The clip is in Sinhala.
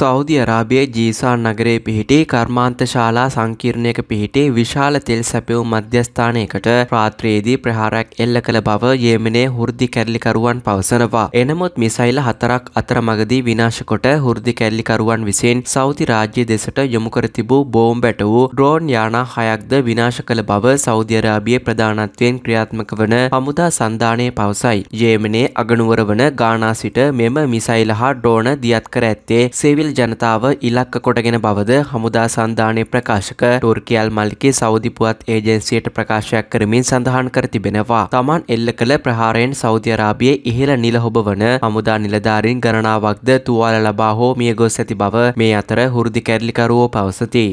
සෞදි අරාබිය ජීසාන් නගරේ පිහිටි කර්මාන්ත ශාලා සංකීර්ණයක පිහිටි විශාල තෙල් සැපවූ මධ්‍යස්ථානයකට රාත්‍රයේදී ප්‍රහාරයක් එල්ල කළ බව යේමනේ හුර්දි කැරලිකරුවන් පවසනවා. එනමුත් මිසයිල හතරක් අතරමගදී විනාශකොට හුර්දි කැරලිකරුවන් විසින් සෞදි රාජ්‍ය දෙසට යොමු කර තිබූ බෝම්බැට වූ ඩ්‍රෝන් යානා හයක්ද විනාශ කළ බව සෞදි අරාබිය ප්‍රධානත්වයෙන් ක්‍රියාත්මක වන හමුදා සන්ධානය පවසයි. යේමනේ අගනුවර වන ගානා සිට මෙම මිසයිල හා ඩ්‍රෝන දියත් කර ඇත්තේ සෙවිල් සිවිල් ජනතාව ඉලක්ක කොටගෙන බවද හමුදා සන්ධානය ප්‍රකාශක ටෝර්කයල් මල්කි සෞදිපුවත් ඒජන්සියට ප්‍රකාශයක් කරමින් සඳහන් කර තිබෙනවා. තමන් එල්ල කළ ප්‍රහාරයෙන් සෞධ්‍යරාබිය ඉහළ නිලහොබ වන හමුදා නිලධාරින් ගණනාවක්ද තුවාල ලබා හෝ මියගොස් ඇති බව මේ අතර හුරුදි කැරලිකරුවෝ පවසති.